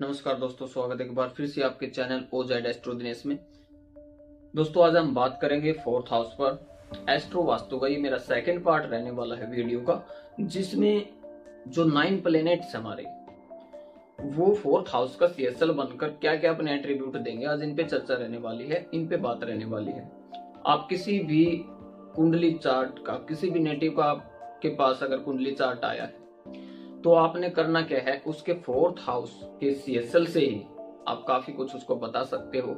नमस्कार दोस्तों स्वागत है एक बार फिर से आपके channel O Z astro Dinesh में दोस्तों आज हम बात करेंगे फोर्थ हाउस पर एस्ट्रो वास्तु का ये मेरा सेकंड पार्ट रहने वाला है वीडियो का जिसमें जो नाइन प्लेनेट्स हमारे वो फोर्थ हाउस का सीएसएल बनकर क्या क्या अपने एट्रीब्यूट देंगे आज इन पे चर्चा रहने वाली है इन पे बात रहने वाली है आप किसी भी कुंडली चार्ट का किसी भी नेटिव का आपके पास अगर कुंडली चार्ट आया है तो आपने करना क्या है उसके फोर्थ हाउस के सीएसएल से ही आप काफी कुछ उसको बता सकते हो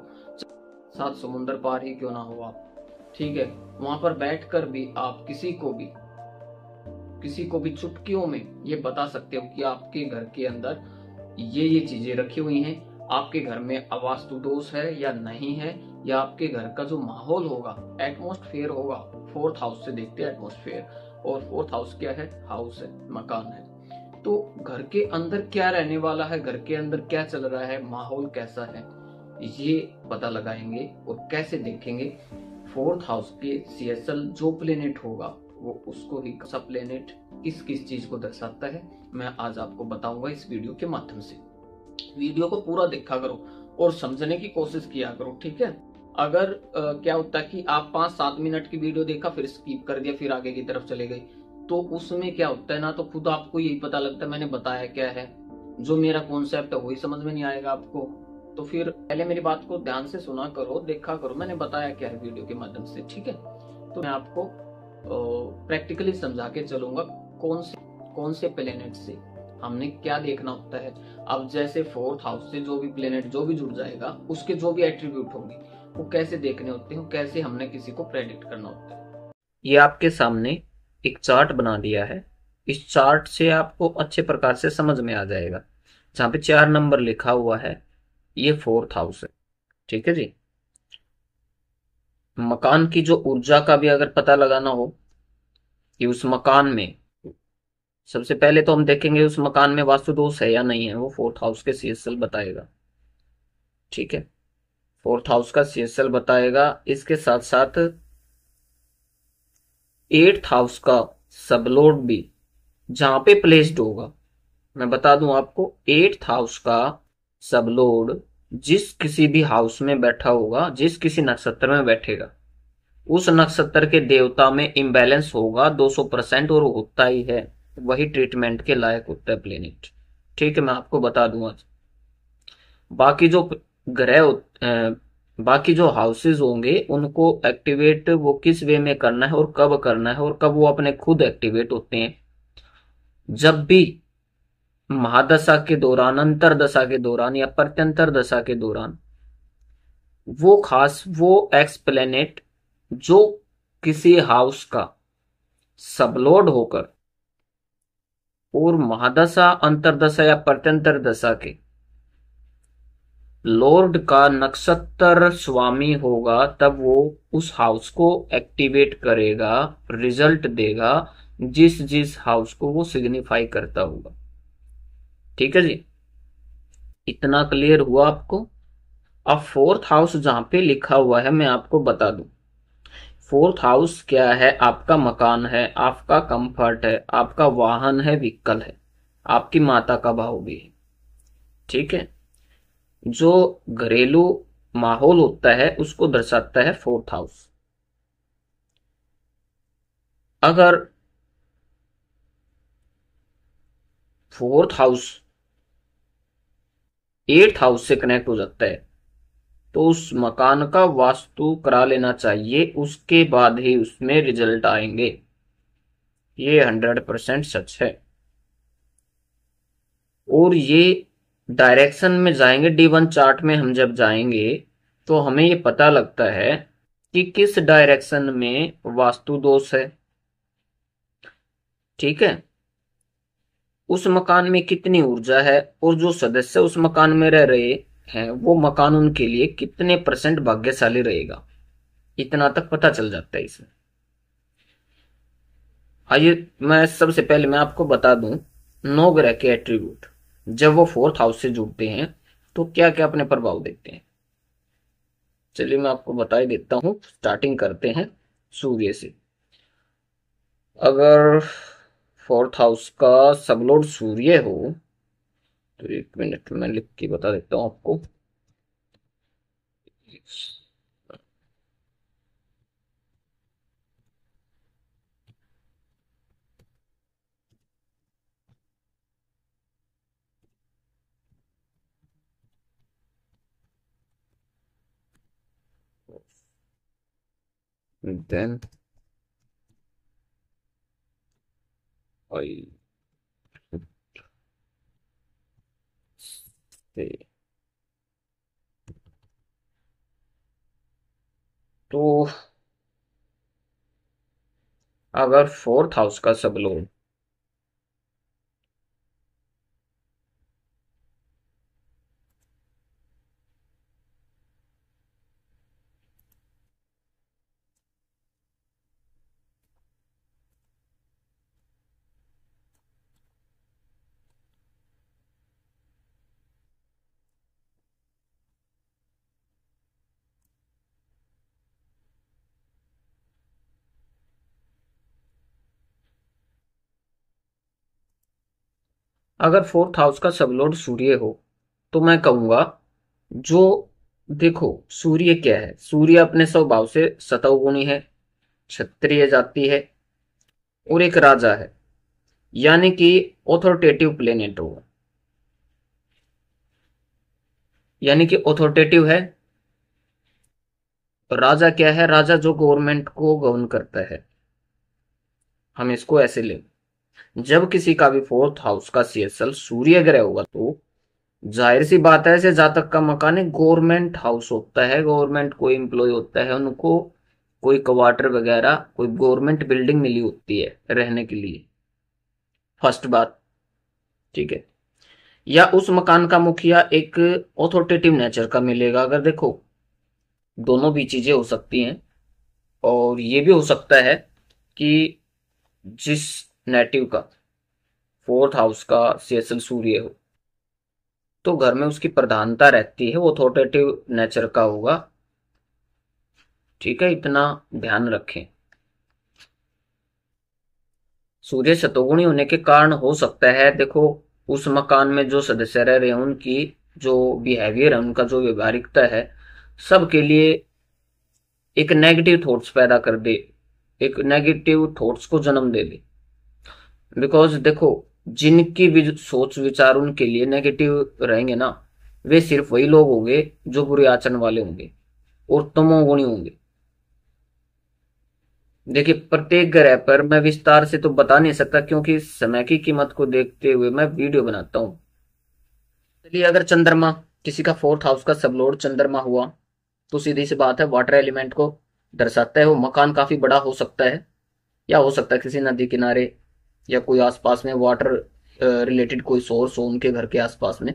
साथ समुंदर पार ही क्यों ना हो आप ठीक है वहां पर बैठकर भी आप किसी को भी किसी को भी चुटकियों में ये बता सकते हो कि आपके घर के अंदर ये ये चीजें रखी हुई हैं आपके घर में अवास्तु दोष है या नहीं है या आपके घर का जो माहौल होगा एटमोस्फेयर होगा फोर्थ हाउस से देखते हैं एटमोस्फेयर और फोर्थ हाउस क्या है हाउस है मकान है तो घर के अंदर क्या रहने वाला है घर के अंदर क्या चल रहा है माहौल कैसा है ये पता लगाएंगे और कैसे देखेंगे फोर्थ हाउस के सीएसएल जो प्लेनेट होगा वो उसको ही सब प्लेनेट किस किस चीज को दर्शाता है मैं आज आपको बताऊंगा इस वीडियो के माध्यम से वीडियो को पूरा देखा करो और समझने की कोशिश किया करो ठीक है अगर आ, क्या होता है कि आप पांच सात मिनट की वीडियो देखा फिर स्कीप कर दिया फिर आगे की तरफ चले गए तो उसमें क्या होता है ना तो खुद आपको यही पता लगता है मैंने बताया क्या है जो मेरा कॉन्सेप्ट है वही समझ में नहीं आएगा आपको तो फिर पहले मेरी बात को ध्यान से सुना करो देखा करो मैंने बताया क्या है वीडियो के माध्यम से ठीक है तो मैं आपको प्रैक्टिकली समझा के चलूंगा कौन से कौन से प्लेनेट से हमने क्या देखना होता है अब जैसे फोर्थ हाउस से जो भी प्लेनेट जो भी जुड़ जाएगा उसके जो भी एट्रीब्यूट होंगे वो कैसे देखने होते हैं कैसे हमने किसी को प्रेडिक्ट करना होता है ये आपके सामने एक चार्ट बना दिया है इस चार्ट से आपको अच्छे प्रकार से समझ में आ जाएगा जहां पे चार नंबर लिखा हुआ है ये फोर्थ हाउस है ठीक है जी मकान की जो ऊर्जा का भी अगर पता लगाना हो कि उस मकान में सबसे पहले तो हम देखेंगे उस मकान में वास्तु दोष है या नहीं है वो फोर्थ हाउस के सीएसएल बताएगा ठीक है फोर्थ हाउस का सीएसएल बताएगा इसके साथ साथ एट्थ हाउस का सबलोड भी जहां पे प्लेस्ड होगा मैं बता दूं आपको एट्थ हाउस का सबलोड जिस किसी भी हाउस में बैठा होगा जिस किसी नक्षत्र में बैठेगा उस नक्षत्र के देवता में इम्बैलेंस होगा 200 परसेंट और होता ही है वही ट्रीटमेंट के लायक होता है प्लेनेट ठीक है मैं आपको बता दूं आज बाकी जो ग्रह बाकी जो हाउसेज होंगे उनको एक्टिवेट वो किस वे में करना है और कब करना है और कब वो अपने खुद एक्टिवेट होते हैं जब भी महादशा के दौरान अंतर दशा के दौरान या प्रत्यंतर दशा के दौरान वो खास वो एक्सप्लेनेट जो किसी हाउस का सबलोड होकर और महादशा अंतरदशा या प्रत्यंतर दशा के लॉर्ड का नक्षत्र स्वामी होगा तब वो उस हाउस को एक्टिवेट करेगा रिजल्ट देगा जिस जिस हाउस को वो सिग्निफाई करता होगा ठीक है जी इतना क्लियर हुआ आपको अब फोर्थ हाउस जहां पे लिखा हुआ है मैं आपको बता दू फोर्थ हाउस क्या है आपका मकान है आपका कंफर्ट है आपका वाहन है व्हीकल है आपकी माता का भाव भी है ठीक है जो घरेलू माहौल होता है उसको दर्शाता है फोर्थ हाउस अगर फोर्थ हाउस एट्थ हाउस से कनेक्ट हो जाता है तो उस मकान का वास्तु करा लेना चाहिए उसके बाद ही उसमें रिजल्ट आएंगे ये हंड्रेड परसेंट सच है और ये डायरेक्शन में जाएंगे डी वन चार्ट में हम जब जाएंगे तो हमें ये पता लगता है कि किस डायरेक्शन में वास्तु दोष है ठीक है उस मकान में कितनी ऊर्जा है और जो सदस्य उस मकान में रह रहे हैं वो मकान उनके लिए कितने परसेंट भाग्यशाली रहेगा इतना तक पता चल जाता है इसमें आइए मैं सबसे पहले मैं आपको बता दूं नौ ग्रह के एट्रीब्यूट जब वो फोर्थ हाउस से जुड़ते हैं तो क्या क्या अपने प्रभाव देखते हैं चलिए मैं आपको बता ही देता हूं स्टार्टिंग करते हैं सूर्य से अगर फोर्थ हाउस का सबलोड सूर्य हो तो एक मिनट में लिख के बता देता हूं आपको then I stay. तो अगर फोर्थ हाउस का सबलोन अगर फोर्थ हाउस का सबलोड सूर्य हो तो मैं कहूंगा जो देखो सूर्य क्या है सूर्य अपने स्वभाव से सतवगुणी है क्षत्रिय जाति है और एक राजा है यानी कि ऑथोरिटेटिव प्लेनेट होगा यानी कि ऑथोरिटेटिव है तो राजा क्या है राजा जो गवर्नमेंट को गवर्न करता है हम इसको ऐसे लें जब किसी का भी फोर्थ हाउस का सीएसएल सूर्य ग्रह होगा तो जाहिर सी बात है ऐसे जातक का मकान एक गवर्नमेंट हाउस होता है गवर्नमेंट कोई एम्प्लॉय होता है उनको कोई क्वार्टर वगैरह कोई गवर्नमेंट बिल्डिंग मिली होती है रहने के लिए फर्स्ट बात ठीक है या उस मकान का मुखिया एक ऑथोरिटेटिव नेचर का मिलेगा अगर देखो दोनों भी चीजें हो सकती हैं और ये भी हो सकता है कि जिस नेटिव का फोर्थ हाउस का सेशन सूर्य हो तो घर में उसकी प्रधानता रहती है वो अथॉरिटेटिव नेचर का होगा ठीक है इतना ध्यान रखें सूर्य शतोगुणी होने के कारण हो सकता है देखो उस मकान में जो सदस्य रह रहे हैं उनकी जो बिहेवियर है उनका जो व्यवहारिकता है सबके लिए एक नेगेटिव थॉट्स पैदा कर दे एक नेगेटिव थॉट्स को जन्म दे दे बिकॉज देखो जिनकी भी सोच विचार उनके लिए नेगेटिव रहेंगे ना वे सिर्फ वही लोग होंगे जो बुरे आचरण वाले होंगे और तमोगुणी होंगे देखिए प्रत्येक ग्रह पर मैं विस्तार से तो बता नहीं सकता क्योंकि समय की कीमत को देखते हुए मैं वीडियो बनाता हूं चलिए अगर चंद्रमा किसी का फोर्थ हाउस का सबलोड चंद्रमा हुआ तो सीधी सी बात है वाटर एलिमेंट को दर्शाता है वो मकान काफी बड़ा हो सकता है या हो सकता है किसी नदी किनारे या कोई आसपास में वाटर रिलेटेड कोई सोर्स हो उनके घर के आसपास में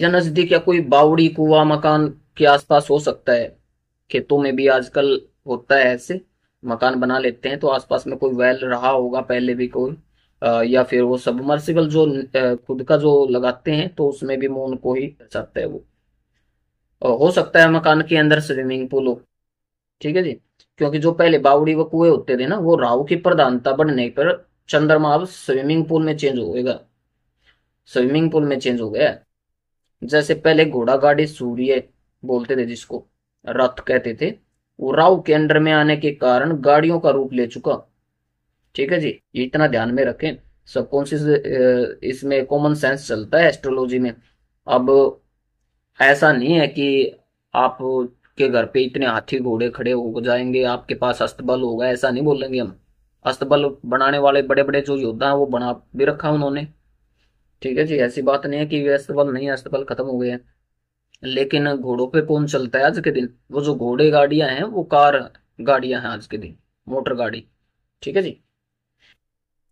या नजदीक या कोई बावड़ी कुआ मकान के आसपास हो सकता है खेतों में भी आजकल होता है ऐसे मकान बना लेते हैं तो आसपास में कोई वेल रहा होगा पहले भी कोई या फिर वो सबमर्सिबल जो खुद का जो लगाते हैं तो उसमें भी मोन को ही दर्शाता है वो हो सकता है मकान के अंदर स्विमिंग पूल हो ठीक है जी क्योंकि जो पहले बावड़ी व कुएं होते थे ना वो राहु की प्रधानता बढ़ने पर चंद्रमा अब स्विमिंग पूल में चेंज हो स्विमिंग पूल में चेंज हो गया जैसे पहले घोड़ा गाड़ी सूर्य बोलते थे जिसको रथ कहते थे वो राहु के अंडर में आने के कारण गाड़ियों का रूप ले चुका ठीक है जी ये इतना ध्यान में रखें सबकॉन्शियस इसमें कॉमन सेंस चलता है एस्ट्रोलॉजी में अब ऐसा नहीं है कि आप आपके घर पे इतने हाथी घोड़े खड़े हो जाएंगे आपके पास अस्तबल होगा ऐसा नहीं बोलेंगे हम अस्तबल बनाने वाले बड़े बड़े जो योद्धा हैं वो बना भी रखा उन्होंने ठीक है जी ऐसी बात नहीं है कि अस्तबल नहीं अस्तबल खत्म हो गए हैं लेकिन घोड़ों पे कौन चलता है आज के दिन वो जो घोड़े गाड़ियां हैं वो कार गाड़ियां हैं आज के दिन मोटर गाड़ी ठीक है जी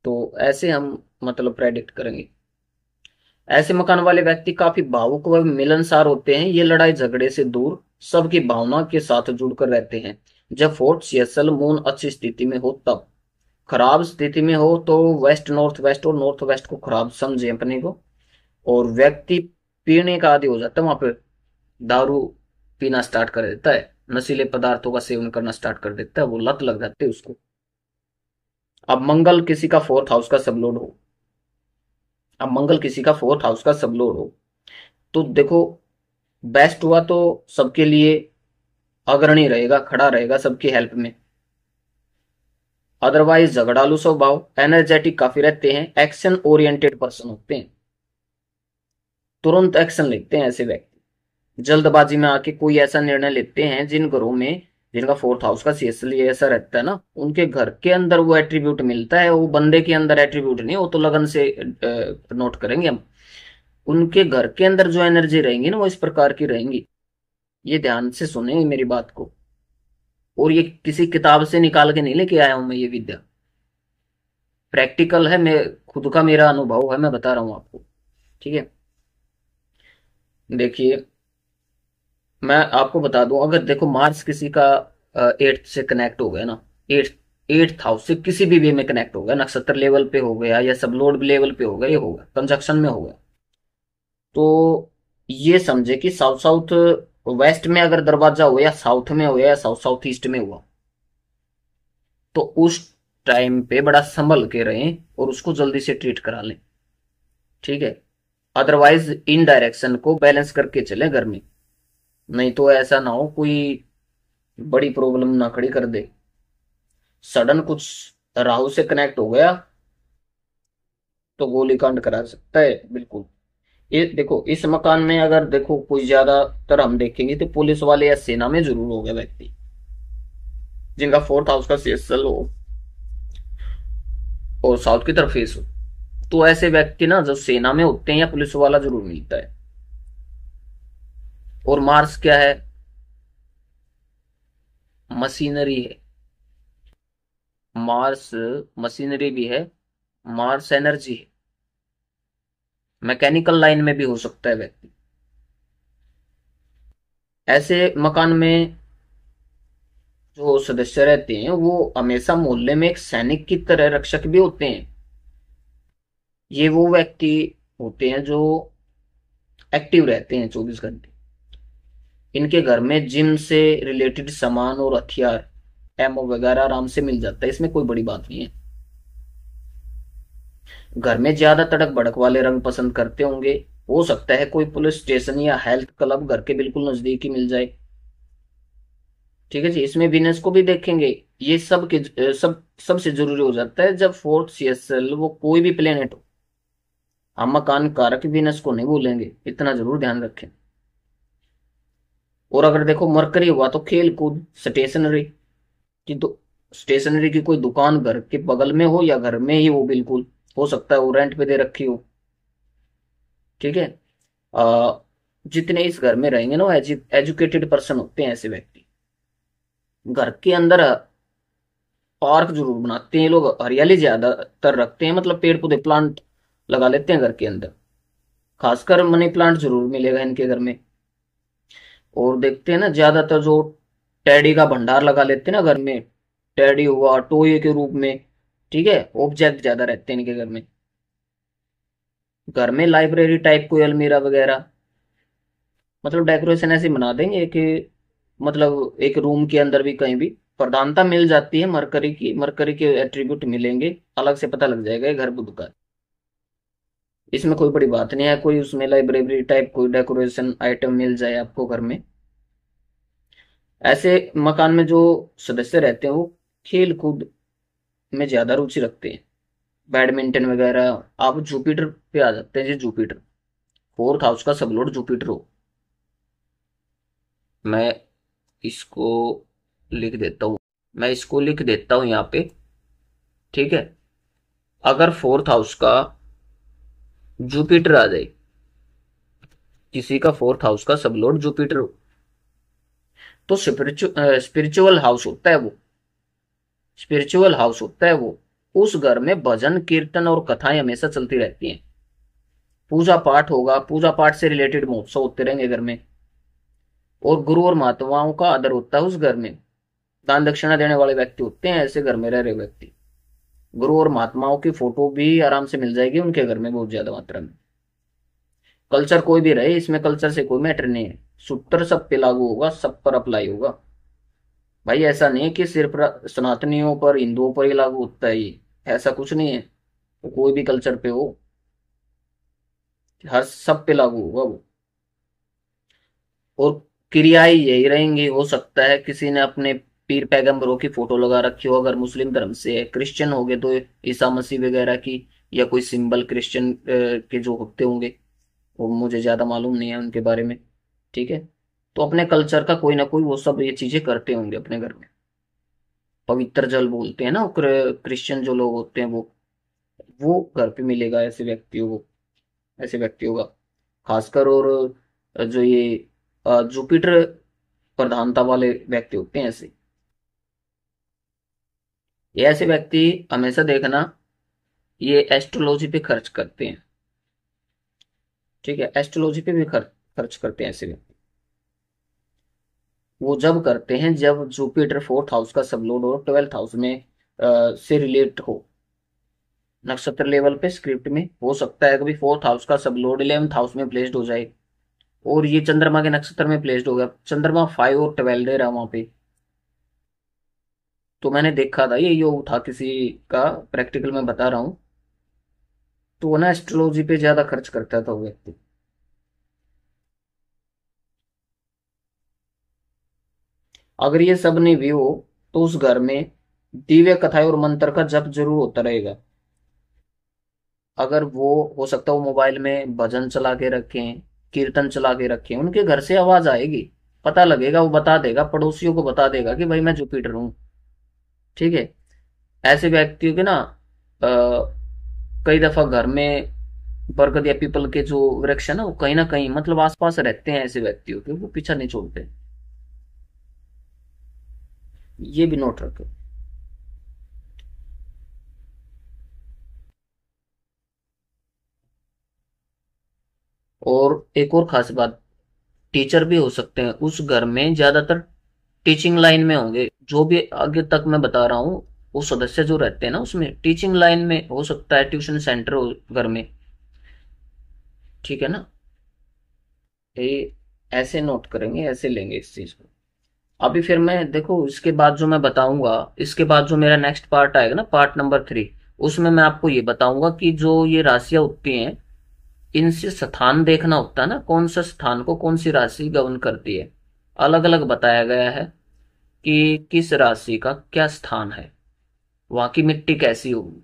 तो ऐसे हम मतलब प्रेडिक्ट करेंगे ऐसे मकान वाले व्यक्ति काफी भावुक व मिलनसार होते हैं ये लड़ाई झगड़े से दूर सबकी भावना के साथ जुड़कर रहते हैं जब फोर्ट सियसल मून अच्छी स्थिति में हो तब खराब स्थिति में हो तो वेस्ट नॉर्थ वेस्ट और नॉर्थ वेस्ट को खराब समझे अपने को और व्यक्ति पीने का आदि हो जाता है वहां पे दारू पीना स्टार्ट कर देता है नशीले पदार्थों का सेवन करना स्टार्ट कर देता है वो लत लग जाती है उसको अब मंगल किसी का फोर्थ हाउस का सबलोड हो अब मंगल किसी का फोर्थ हाउस का सब लोड हो तो देखो बेस्ट हुआ तो सबके लिए अग्रणी रहेगा खड़ा रहेगा सबकी हेल्प में अदरवाइज झगड़ालू स्वभाव एनर्जेटिक काफी रहते हैं एक्शन ओरिएंटेड पर्सन होते हैं तुरंत एक्शन लेते हैं ऐसे व्यक्ति जल्दबाजी में आके कोई ऐसा निर्णय लेते हैं जिन घरों में जिनका फोर्थ हाउस का सीएसएल ऐसा रहता है ना उनके घर के अंदर वो एट्रीब्यूट मिलता है वो बंदे के अंदर एट्रीब्यूट नहीं वो तो लगन से नोट करेंगे हम उनके घर के अंदर जो एनर्जी रहेंगी ना वो इस प्रकार की रहेंगी ये ध्यान से सुने मेरी बात को और ये किसी किताब से निकाल के नहीं लेके आया हूं मैं ये विद्या प्रैक्टिकल है मैं खुद का मेरा अनुभव है मैं बता रहा हूं आपको ठीक है देखिए मैं आपको बता दूं अगर देखो मार्स किसी का एट्थ से कनेक्ट हो गया ना एट एट हाउस से किसी भी वे में कनेक्ट हो गया नक्षत्र लेवल पे हो गया या सब लोड लेवल पे हो गया ये होगा कंजक्शन में हो गया तो ये समझे कि साउथ साउथ वेस्ट में अगर दरवाजा हुआ या साउथ में हो या साउथ साउथ ईस्ट में हुआ तो उस टाइम पे बड़ा संभल के रहें और उसको जल्दी से ट्रीट करा लें ठीक है अदरवाइज इन डायरेक्शन को बैलेंस करके चले गर्मी नहीं तो ऐसा ना हो कोई बड़ी प्रॉब्लम ना खड़ी कर दे सडन कुछ राहु से कनेक्ट हो गया तो गोलीकांड करा सकता है बिल्कुल ये देखो इस मकान में अगर देखो कुछ ज्यादातर हम देखेंगे तो पुलिस वाले या सेना में जरूर हो गया व्यक्ति जिनका फोर्थ हाउस का सीएसएल हो और साउथ की तरफ फेस हो तो ऐसे व्यक्ति ना जब सेना में होते हैं या पुलिस वाला जरूर मिलता है और मार्स क्या है मशीनरी है मार्स मशीनरी भी है मार्स एनर्जी है मैकेनिकल लाइन में भी हो सकता है व्यक्ति ऐसे मकान में जो सदस्य रहते हैं वो हमेशा मोहल्ले में एक सैनिक की तरह रक्षक भी होते हैं ये वो व्यक्ति होते हैं जो एक्टिव रहते हैं चौबीस घंटे इनके घर में जिम से रिलेटेड सामान और हथियार एमओ वगैरह आराम से मिल जाता है इसमें कोई बड़ी बात नहीं है घर में ज्यादा तड़क भड़क वाले रंग पसंद करते होंगे हो सकता है कोई पुलिस स्टेशन या हेल्थ क्लब घर के बिल्कुल नजदीक ही मिल जाए ठीक है जी इसमें बिजनेस को भी देखेंगे ये सब के सब सबसे जरूरी हो जाता है जब फोर्थ सी एस एल वो कोई भी प्लेनेट हो हम मकान कारक बिजनेस को नहीं भूलेंगे इतना जरूर ध्यान रखें और अगर देखो मरकरी हुआ तो खेल कूद स्टेशनरी कि तो स्टेशनरी की कोई दुकान घर के बगल में हो या घर में ही हो बिल्कुल हो सकता है वो रेंट पे दे रखी हो ठीक है जितने इस घर में रहेंगे ना एजुकेटेड पर्सन होते हैं ऐसे व्यक्ति घर के अंदर पार्क जरूर बनाते हैं लोग हरियाली ज्यादातर रखते हैं मतलब पेड़ पौधे प्लांट लगा लेते हैं घर के अंदर खासकर मनी प्लांट जरूर मिलेगा इनके घर में और देखते हैं ना ज्यादातर जो टैडी का भंडार लगा लेते हैं ना घर में टैडी हुआ टोये के रूप में ठीक है ऑब्जेक्ट ज्यादा रहते हैं इनके घर में घर में लाइब्रेरी टाइप कोई अलमीरा वगैरह मतलब डेकोरेशन ऐसे बना देंगे कि मतलब एक रूम के अंदर भी कहीं भी प्रधानता मिल जाती है मरकरी की मरकरी के एट्रीब्यूट मिलेंगे अलग से पता लग जाएगा घर बुध का इसमें कोई बड़ी बात नहीं है कोई उसमें लाइब्रेरी टाइप कोई डेकोरेशन आइटम मिल जाए आपको घर में ऐसे मकान में जो सदस्य रहते हैं वो खेल कूद में ज्यादा रुचि रखते हैं बैडमिंटन वगैरह आप जुपिटर पे आ जाते हैं जी जुपिटर फोर्थ हाउस का सबलोड जुपिटर हो मैं इसको लिख देता हूं मैं इसको लिख देता हूं यहाँ पे ठीक है अगर फोर्थ हाउस का जुपिटर आ जाए किसी का फोर्थ हाउस का सब लोड जुपिटर हो तो स्पिरिचुअल हाउस होता है वो स्पिरिचुअल हाउस होता है वो उस घर में भजन कीर्तन और कथाएं हमेशा चलती रहती हैं पूजा पाठ होगा पूजा पाठ से रिलेटेड महोत्सव होते रहेंगे घर में और गुरु और महात्माओं का आदर होता है उस घर में दान दक्षिणा देने वाले व्यक्ति होते हैं ऐसे घर में रह रहे व्यक्ति गुरु और महात्माओं की फोटो भी आराम से मिल जाएगी उनके घर में बहुत ज्यादा मात्रा में कल्चर कोई भी रहे इसमें कल्चर से कोई मैटर नहीं है सूत्र सब पे लागू होगा सब पर अप्लाई होगा भाई ऐसा नहीं है कि सिर्फ सनातनियों पर हिंदुओं पर ही लागू होता है ऐसा कुछ नहीं है तो कोई भी कल्चर पे हो हर सब पे लागू होगा वो और क्रियाएं यही रहेंगी हो सकता है किसी ने अपने पीर पैगंबरों की फोटो लगा रखी हो अगर मुस्लिम धर्म से है क्रिश्चियन हो गए तो ईसा मसीह वगैरह की या कोई सिंबल क्रिश्चियन के जो होते होंगे वो मुझे ज़्यादा मालूम नहीं है उनके बारे में ठीक है तो अपने कल्चर का कोई ना कोई वो सब ये चीज़ें करते होंगे अपने घर में पवित्र जल बोलते हैं ना क्रिश्चियन जो लोग होते हैं वो वो घर पे मिलेगा ऐसे व्यक्तियों को ऐसे व्यक्तियों का खासकर और जो ये जुपिटर प्रधानता वाले व्यक्ति होते हैं ऐसे ये ऐसे व्यक्ति हमेशा देखना ये एस्ट्रोलॉजी पे खर्च करते हैं ठीक है एस्ट्रोलॉजी पे भी खर्च खर्च करते हैं ऐसे व्यक्ति वो जब करते हैं जब जुपिटर फोर्थ हाउस का सबलोड और ट्वेल्थ हाउस में आ, से रिलेट हो नक्षत्र लेवल पे स्क्रिप्ट में हो सकता है कभी फोर्थ हाउस का सब लोड इलेवंथ हाउस में प्लेस्ड हो जाए और ये चंद्रमा के नक्षत्र में प्लेस्ड हो गया चंद्रमा फाइव और ट्वेल्व दे रहा वहां पे तो मैंने देखा था ये योग था किसी का प्रैक्टिकल में बता रहा हूं तो वो ना एस्ट्रोलॉजी पे ज्यादा खर्च करता था वो व्यक्ति अगर ये सब नहीं भी हो तो उस घर में दिव्य कथाएं और मंत्र का जप जरूर होता रहेगा अगर वो हो सकता है वो मोबाइल में भजन चला के रखें कीर्तन चला के रखें उनके घर से आवाज आएगी पता लगेगा वो बता देगा पड़ोसियों को बता देगा कि भाई मैं जुपिटर हूँ ठीक है ऐसे व्यक्तियों के ना कई दफा घर में बरगद या पीपल के जो वृक्ष है ना वो कहीं ना कहीं मतलब आसपास रहते हैं ऐसे व्यक्तियों के वो पीछा नहीं छोड़ते ये भी नोट रखें और एक और खास बात टीचर भी हो सकते हैं उस घर में ज्यादातर टीचिंग लाइन में होंगे जो भी आगे तक मैं बता रहा हूँ वो सदस्य जो रहते हैं ना उसमें टीचिंग लाइन में हो सकता है ट्यूशन सेंटर घर में ठीक है ना ये ऐसे नोट करेंगे ऐसे लेंगे इस चीज को अभी फिर मैं देखो इसके बाद जो मैं बताऊंगा इसके बाद जो मेरा नेक्स्ट पार्ट आएगा ना पार्ट नंबर थ्री उसमें मैं आपको ये बताऊंगा कि जो ये राशियां उठती हैं इनसे स्थान देखना होता है ना कौन सा स्थान को कौन सी राशि गवन करती है अलग अलग बताया गया है कि किस राशि का क्या स्थान है वहां की मिट्टी कैसी होगी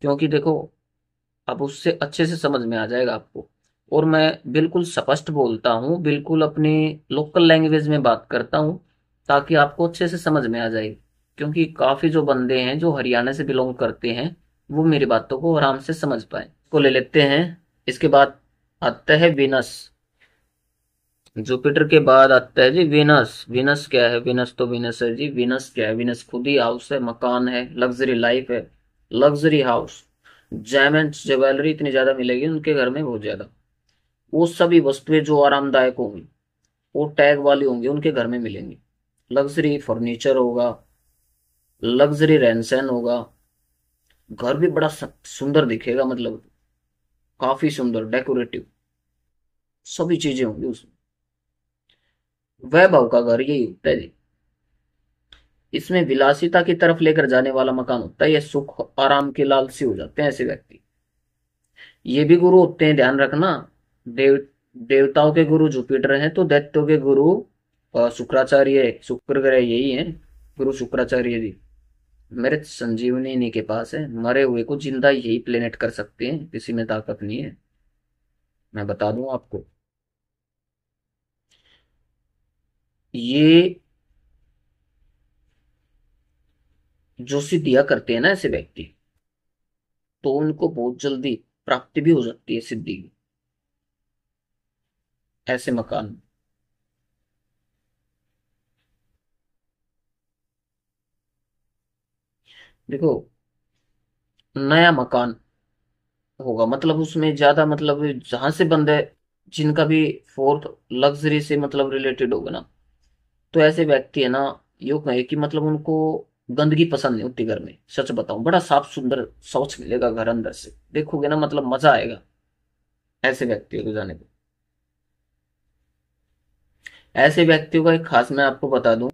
क्योंकि देखो अब उससे अच्छे से समझ में आ जाएगा आपको और मैं बिल्कुल स्पष्ट बोलता हूँ बिल्कुल अपनी लोकल लैंग्वेज में बात करता हूँ ताकि आपको अच्छे से समझ में आ जाए क्योंकि काफ़ी जो बंदे हैं जो हरियाणा से बिलोंग करते हैं वो मेरी बातों को आराम से समझ पाए को ले लेते हैं इसके बाद आता है विनस जुपिटर के बाद आता है जी विनस विनस क्या है विनस तो विनस है जी विनस क्या है विनस खुद ही हाउस है मकान है लग्जरी लाइफ है लग्जरी हाउस जैमेंट्स ज्वेलरी इतनी ज्यादा मिलेगी उनके घर में बहुत ज्यादा वो सभी वस्तुएं जो आरामदायक होंगी वो टैग वाली होंगी उनके घर में मिलेंगी लग्जरी फर्नीचर होगा लग्जरी रहन सहन होगा घर भी बड़ा सुंदर दिखेगा मतलब काफी सुंदर डेकोरेटिव सभी चीजें होंगी उसमें वैभव का घर यही होता है जी इसमें विलासिता की तरफ लेकर जाने वाला मकान होता है यह सुख आराम के लालसी हो जाते हैं ऐसे व्यक्ति ये भी गुरु होते हैं ध्यान रखना देव देवताओं के गुरु जुपिटर हैं तो दैत्यों के गुरु शुक्राचार्य शुक्र ग्रह यही है गुरु शुक्राचार्य जी मेरे संजीवनी इन्हीं के पास है मरे हुए को जिंदा यही प्लेनेट कर सकते हैं किसी में ताकत नहीं है मैं बता दूं आपको ये जो सिद्धियां करते हैं ना ऐसे व्यक्ति तो उनको बहुत जल्दी प्राप्ति भी हो सकती है सिद्धि ऐसे मकान देखो नया मकान होगा मतलब उसमें ज्यादा मतलब जहां से बंदे जिनका भी फोर्थ लग्जरी से मतलब रिलेटेड होगा ना तो ऐसे व्यक्ति है ना यो कहे कि मतलब उनको गंदगी पसंद नहीं होती घर में सच बताऊं बड़ा साफ सुंदर शौच मिलेगा घर अंदर से देखोगे ना मतलब मजा आएगा ऐसे व्यक्तियों को जाने को ऐसे व्यक्तियों का एक खास मैं आपको बता दूं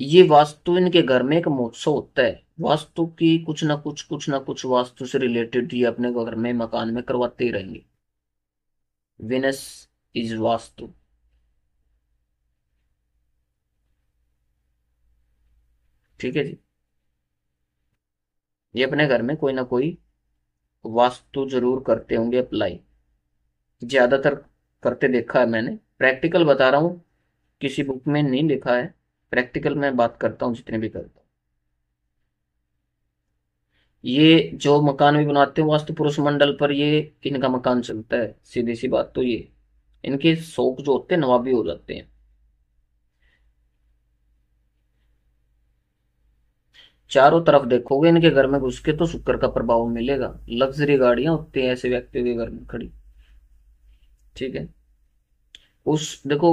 ये वास्तु इनके घर में एक महोत्सव होता है वास्तु की कुछ ना कुछ कुछ ना कुछ वास्तु से रिलेटेड ये अपने घर में मकान में करवाते ही रहेंगे विनस इज वास्तु ठीक है जी ये अपने घर में कोई ना कोई वास्तु जरूर करते होंगे अप्लाई ज़्यादातर करते देखा है मैंने प्रैक्टिकल बता रहा हूँ किसी बुक में नहीं लिखा है प्रैक्टिकल में बात करता हूँ जितने भी करता हूँ ये जो मकान भी बनाते हैं वास्तु पुरुष मंडल पर ये इनका मकान चलता है सीधी सी बात तो ये इनके शौक जो होते हैं नवाबी हो जाते हैं चारों तरफ देखोगे इनके घर में घुस के तो शुक्र का प्रभाव मिलेगा लग्जरी गाड़ियां होती हैं ऐसे व्यक्तियों के घर में खड़ी ठीक है उस देखो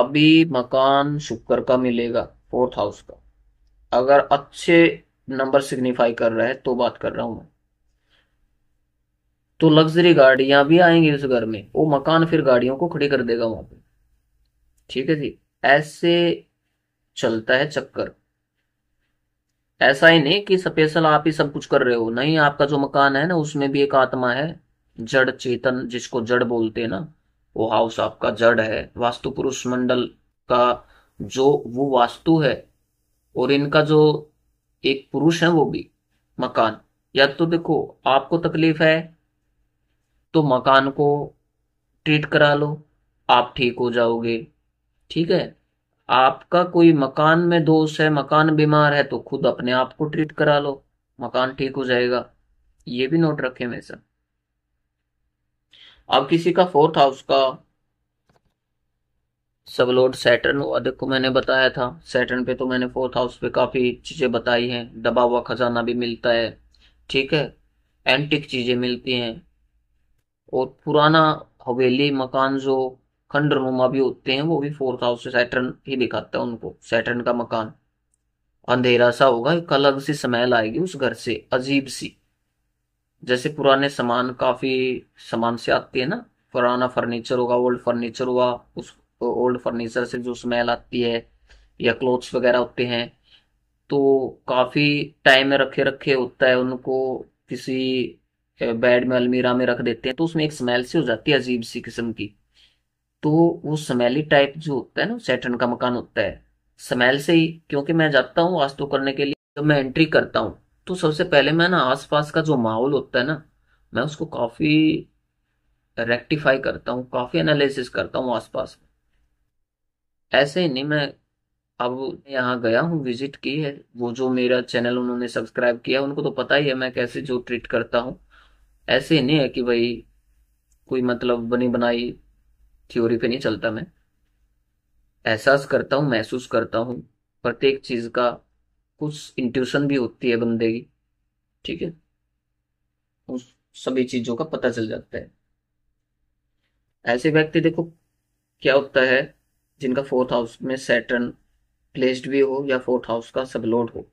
अभी मकान शुक्र का मिलेगा फोर्थ हाउस का अगर अच्छे नंबर सिग्निफाई कर रहा है तो बात कर रहा हूं मैं तो लग्जरी गाड़ियां भी आएंगी उस घर में वो मकान फिर गाड़ियों को खड़ी कर देगा वहां पे ठीक है जी ऐसे चलता है चक्कर ऐसा ही नहीं कि स्पेशल आप ही सब कुछ कर रहे हो नहीं आपका जो मकान है ना उसमें भी एक आत्मा है जड़ चेतन जिसको जड़ बोलते हैं ना वो हाउस आपका जड़ है वास्तु पुरुष मंडल का जो वो वास्तु है और इनका जो एक पुरुष है वो भी मकान या तो देखो आपको तकलीफ है तो मकान को ट्रीट करा लो आप ठीक हो जाओगे ठीक है आपका कोई मकान में दोष है मकान बीमार है तो खुद अपने आप को ट्रीट करा लो मकान ठीक हो जाएगा ये भी नोट रखें हमेशा अब किसी का फोर्थ हाउस का सब लोड सैटर्न हुआ देखो मैंने बताया था सैटर्न पे तो मैंने फोर्थ हाउस पे काफी चीजें बताई हैं दबा हुआ खजाना भी मिलता है ठीक है एंटिक चीजें मिलती हैं और पुराना हवेली मकान जो खंडरनुमा भी होते हैं वो भी फोर्थ हाउस से सैटर्न ही दिखाता है उनको सैटर्न का मकान अंधेरा सा होगा एक अलग सी स्मेल आएगी उस घर से अजीब सी जैसे पुराने सामान काफी सामान से आती है ना पुराना फर्नीचर होगा ओल्ड फर्नीचर हुआ उस ओल्ड फर्नीचर से जो स्मेल आती है या क्लोथ्स वगैरह होते हैं तो काफी टाइम में रखे रखे होता है उनको किसी बेड में अलमीरा में रख देते हैं तो उसमें एक स्मेल सी हो जाती है अजीब सी किस्म की तो वो स्मेली टाइप जो होता है ना सेटन का मकान होता है स्मेल से ही क्योंकि मैं जाता हूँ वास्तु करने के लिए जब मैं एंट्री करता हूँ तो सबसे पहले मैं ना आसपास का जो माहौल होता है ना मैं उसको काफ़ी रेक्टिफाई करता हूँ काफ़ी एनालिसिस करता हूँ आसपास में ऐसे ही नहीं मैं अब यहाँ गया हूँ विजिट की है वो जो मेरा चैनल उन्होंने सब्सक्राइब किया उनको तो पता ही है मैं कैसे जो ट्रीट करता हूँ ऐसे ही नहीं है कि भाई कोई मतलब बनी बनाई थ्योरी पे नहीं चलता मैं एहसास करता हूँ महसूस करता हूँ प्रत्येक चीज़ का कुछ इंट्यूशन भी होती है बंदे की ठीक है उस सभी चीज़ों का पता चल जाता है ऐसे व्यक्ति देखो क्या होता है जिनका फोर्थ हाउस में सैटर्न प्लेस्ड भी हो या फोर्थ हाउस का सब हो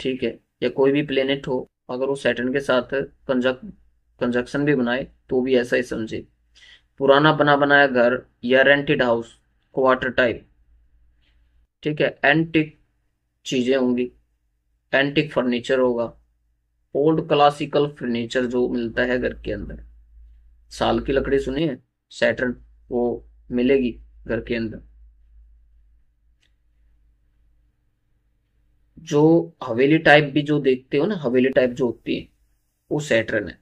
ठीक है या कोई भी प्लेनेट हो अगर वो सैटर्न के साथ कंजक्शन भी बनाए तो भी ऐसा ही समझे पुराना बना बनाया घर या रेंटेड हाउस क्वार्टर टाइप ठीक है एंटिक चीज़ें होंगी एंटिक फर्नीचर होगा ओल्ड क्लासिकल फर्नीचर जो मिलता है घर के अंदर साल की लकड़ी सुनी है सैटर्न वो मिलेगी घर के अंदर जो हवेली टाइप भी जो देखते हो ना हवेली टाइप जो होती है वो सैटर्न है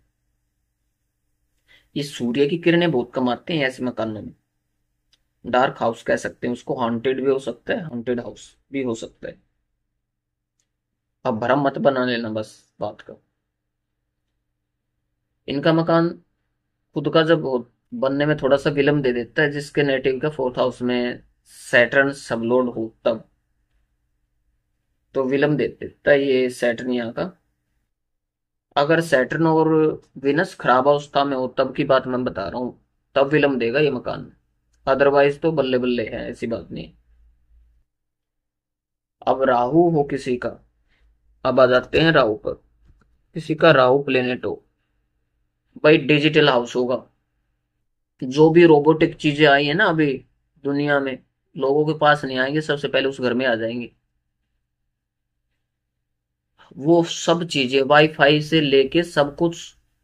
ये सूर्य की किरणें बहुत कम आते हैं ऐसे मकानों में डार्क हाउस कह सकते हैं उसको हॉन्टेड भी हो सकता है हॉन्टेड हाउस भी हो सकता है अब भ्रम मत बना लेना बस बात का इनका मकान खुद का जब बनने में थोड़ा सा विलंब दे देता है जिसके नेटिव का फोर्थ हाउस में सैटर्न सबलोड हो तब तो विलंब दे देता है ये सैटर्न यहाँ का अगर सैटर्न और विनस खराब अवस्था में हो तब की बात मैं बता रहा हूँ तब विलंब देगा ये मकान अदरवाइज तो बल्ले बल्ले है ऐसी बात नहीं अब राहु हो किसी का अब आ जाते हैं राहु पर किसी का राहु प्लेनेट हो भाई डिजिटल हाउस होगा जो भी रोबोटिक चीजें आई है ना अभी दुनिया में लोगों के पास नहीं आएंगे सबसे पहले उस घर में आ जाएंगे वो सब चीजें वाईफाई से लेके सब कुछ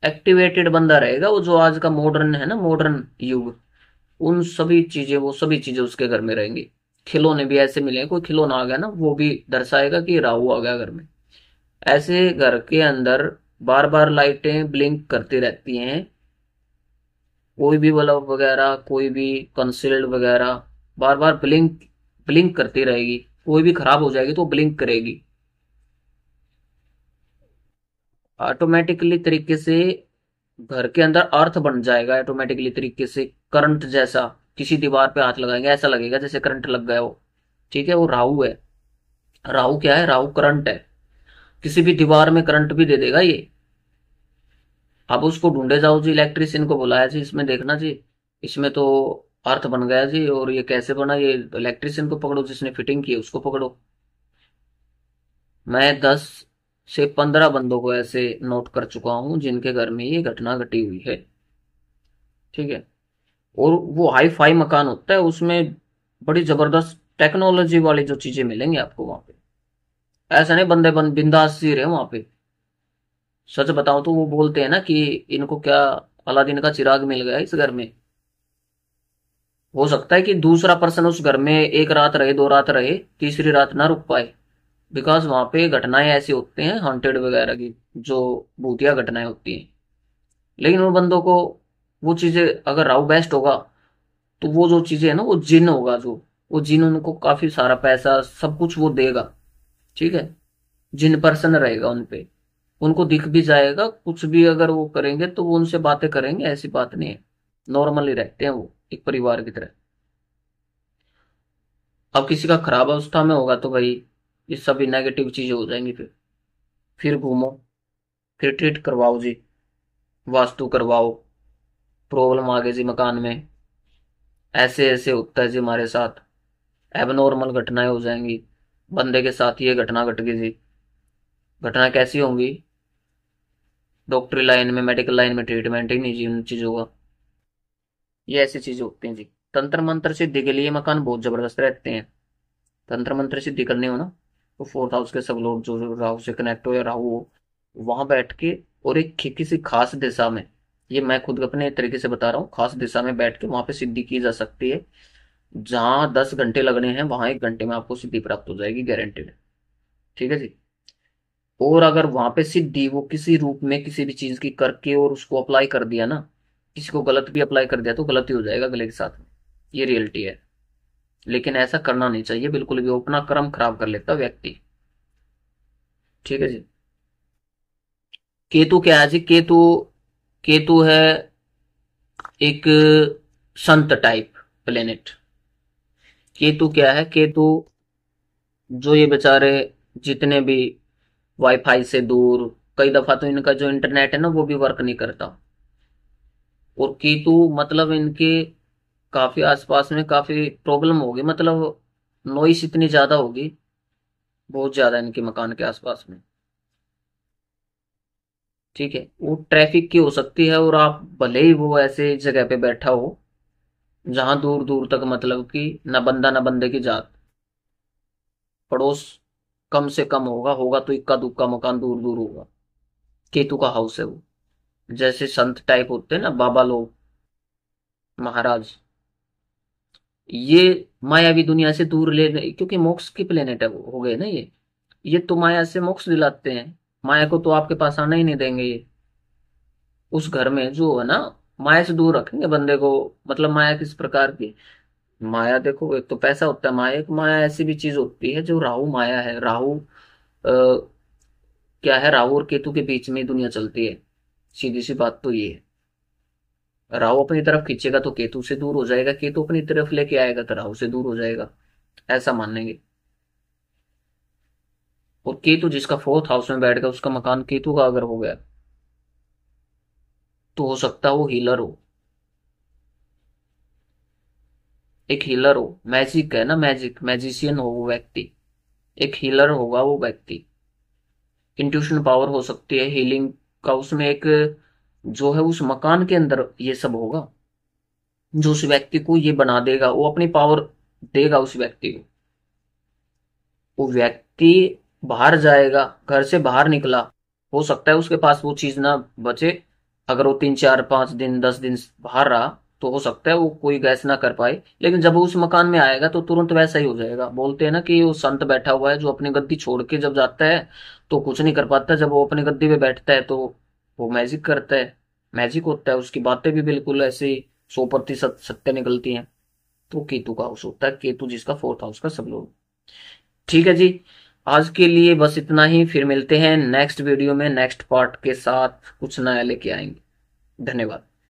एक्टिवेटेड बंदा रहेगा वो जो आज का मॉडर्न है ना मॉडर्न युग उन सभी चीजें वो सभी चीजें उसके घर में रहेंगी खिलौने भी ऐसे मिले कोई खिलौना आ गया ना वो भी दर्शाएगा कि राहु आ गया घर में ऐसे घर के अंदर बार बार लाइटें ब्लिंक करती रहती हैं कोई भी बल्ब वगैरह कोई भी कंसील्ड वगैरह बार बार ब्लिंक ब्लिंक करती रहेगी कोई भी खराब हो जाएगी तो ब्लिंक करेगी ऑटोमेटिकली तरीके से घर के अंदर अर्थ बन जाएगा ऑटोमेटिकली तरीके से करंट जैसा किसी दीवार पे हाथ लगाएंगे ऐसा लगेगा जैसे करंट लग गया वो ठीक है वो राहु है राहु क्या है राहु करंट है किसी भी दीवार में करंट भी दे देगा ये अब उसको ढूंढे जाओ जी इलेक्ट्रिशियन को बुलाया जी इसमें देखना जी इसमें तो अर्थ बन गया जी और ये कैसे बना ये इलेक्ट्रिशियन को पकड़ो जिसने फिटिंग की उसको पकड़ो मैं दस से पंद्रह बंदों को ऐसे नोट कर चुका हूं जिनके घर में ये घटना घटी हुई है ठीक है और वो हाई फाई मकान होता है उसमें बड़ी जबरदस्त टेक्नोलॉजी वाली जो चीजें मिलेंगी आपको वहां पे ऐसा नहीं बंदे बंद बिंदास ही रहे वहां पे सच बताऊं तो वो बोलते हैं ना कि इनको क्या अलादीन का चिराग मिल गया इस घर में हो सकता है कि दूसरा पर्सन उस घर में एक रात रहे दो रात रहे तीसरी रात ना रुक पाए बिकॉज वहां पे घटनाएं ऐसी होती हैं हॉन्टेड वगैरह की जो भूतिया घटनाएं होती हैं लेकिन उन बंदों को वो चीज़ें अगर राव बेस्ट होगा तो वो जो चीज़ें है ना वो जिन होगा जो वो जिन उनको काफ़ी सारा पैसा सब कुछ वो देगा ठीक है जिन पर्सन रहेगा उनपे उनको दिख भी जाएगा कुछ भी अगर वो करेंगे तो वो उनसे बातें करेंगे ऐसी बात नहीं है नॉर्मली रहते हैं वो एक परिवार की तरह अब किसी का खराब अवस्था में होगा तो भाई ये सभी नेगेटिव चीज़ें हो जाएंगी फिर फिर घूमो फिर ट्रीट करवाओ जी वास्तु करवाओ प्रॉब्लम आ गई जी मकान में ऐसे ऐसे होता है जी हमारे साथ एबनॉर्मल घटनाएं हो जाएंगी बंदे के साथ ये घटना घट गई जी घटना कैसी होंगी डॉक्टरी लाइन में मेडिकल लाइन में ट्रीटमेंट ही नहीं जी उन चीज़ों का ये ऐसी चीज़ें होती हैं जी तंत्र मंत्र सिद्धि के लिए मकान बहुत ज़बरदस्त रहते हैं तंत्र मंत्र सिद्धि करनी हो ना तो फोर्थ हाउस के सब लोग जो राहु से कनेक्ट हो या राहु हो वहां बैठ के और एक किसी खास दिशा में ये मैं खुद अपने तरीके से बता रहा हूँ खास दिशा में बैठ के वहां पे सिद्धि की जा सकती है जहां दस घंटे लगने हैं वहां एक घंटे में आपको सिद्धि प्राप्त हो जाएगी गारंटेड ठीक है जी और अगर वहां पे सिद्धि वो किसी रूप में किसी भी चीज की करके और उसको अप्लाई कर दिया ना किसी को गलत भी अप्लाई कर दिया तो गलत ही हो जाएगा गले के साथ में ये रियलिटी है लेकिन ऐसा करना नहीं चाहिए बिल्कुल भी अपना कर्म खराब कर लेता व्यक्ति ठीक है जी केतु क्या है जी केतु केतु है एक संत टाइप प्लेनेट केतु क्या है केतु जो ये बेचारे जितने भी वाईफाई से दूर कई दफा तो इनका जो इंटरनेट है ना वो भी वर्क नहीं करता और केतु मतलब इनके काफ़ी आसपास में काफ़ी प्रॉब्लम होगी मतलब नॉइस इतनी ज़्यादा होगी बहुत ज़्यादा इनके मकान के आसपास में ठीक है वो ट्रैफिक की हो सकती है और आप भले ही वो ऐसे जगह पे बैठा हो जहां दूर दूर तक मतलब कि ना बंदा ना बंदे की जात पड़ोस कम से कम होगा होगा तो इक्का दुक्का मकान दूर दूर होगा केतु का हाउस है वो जैसे संत टाइप होते हैं ना बाबा लोग महाराज ये मायावी दुनिया से दूर ले क्योंकि मोक्ष की प्लेनेट है हो गए ना ये ये तो माया से मोक्ष दिलाते हैं माया को तो आपके पास आना ही नहीं देंगे ये उस घर में जो है ना माया से दूर रखेंगे बंदे को मतलब माया किस प्रकार की माया देखो एक तो पैसा होता है माया एक माया ऐसी भी चीज होती है जो राहु माया है राहु क्या है राहु और केतु के बीच में दुनिया चलती है सीधी सी बात तो ये है राहु अपनी तरफ खींचेगा तो केतु से दूर हो जाएगा केतु अपनी तरफ लेके आएगा तो राहु से दूर हो जाएगा ऐसा मान लेंगे और केतु जिसका फोर्थ हाउस में बैठ गया उसका मकान केतु का अगर हो गया तो हो सकता वो हीलर हो एक हीलर हो मैजिक है ना मैजिक मैजिशियन हो वो व्यक्ति एक हीलर होगा वो व्यक्ति इंट्यूशन पावर हो सकती है हीलिंग का उसमें एक जो है उस मकान के अंदर ये सब होगा जो उस व्यक्ति को ये बना देगा वो अपनी पावर देगा उस व्यक्ति को वो व्यक्ति बाहर जाएगा घर से बाहर निकला हो सकता है उसके पास वो चीज ना बचे अगर वो तीन चार पांच दिन दस दिन बाहर रहा तो हो सकता है वो कोई गैस ना कर पाए लेकिन जब वो उस मकान में आएगा तो तुरंत वैसा ही हो जाएगा बोलते हैं ना कि वो संत बैठा हुआ है जो अपनी गद्दी छोड़ के जब जाता है तो कुछ नहीं कर पाता जब वो अपनी गद्दी पे बैठता है तो वो मैजिक करता है मैजिक होता है उसकी बातें भी बिल्कुल ऐसे सौ प्रतिशत सत्य निकलती हैं तो केतु का हाउस होता है केतु जिसका फोर्थ हाउस का सब लोग ठीक है जी आज के लिए बस इतना ही फिर मिलते हैं नेक्स्ट वीडियो में नेक्स्ट पार्ट के साथ कुछ नया लेके आएंगे धन्यवाद